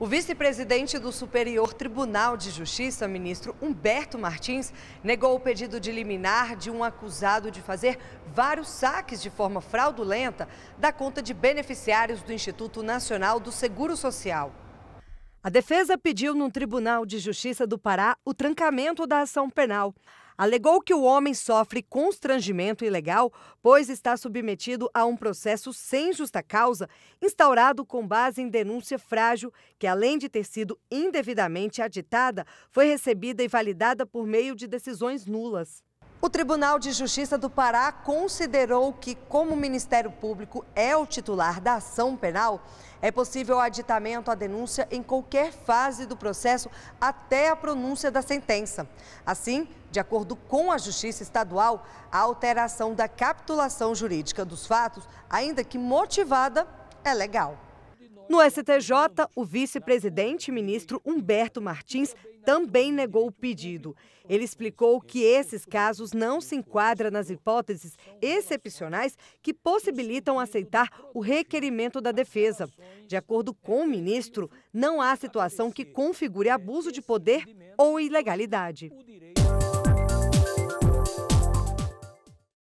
O vice-presidente do Superior Tribunal de Justiça, ministro Humberto Martins, negou o pedido de liminar de um acusado de fazer vários saques de forma fraudulenta da conta de beneficiários do Instituto Nacional do Seguro Social. A defesa pediu no Tribunal de Justiça do Pará o trancamento da ação penal. Alegou que o homem sofre constrangimento ilegal, pois está submetido a um processo sem justa causa, instaurado com base em denúncia frágil, que além de ter sido indevidamente aditada, foi recebida e validada por meio de decisões nulas. O Tribunal de Justiça do Pará considerou que, como o Ministério Público é o titular da ação penal, é possível o aditamento à denúncia em qualquer fase do processo até a pronúncia da sentença. Assim, de acordo com a Justiça Estadual, a alteração da capitulação jurídica dos fatos, ainda que motivada, é legal. No STJ, o vice-presidente ministro Humberto Martins também negou o pedido. Ele explicou que esses casos não se enquadram nas hipóteses excepcionais que possibilitam aceitar o requerimento da defesa. De acordo com o ministro, não há situação que configure abuso de poder ou ilegalidade.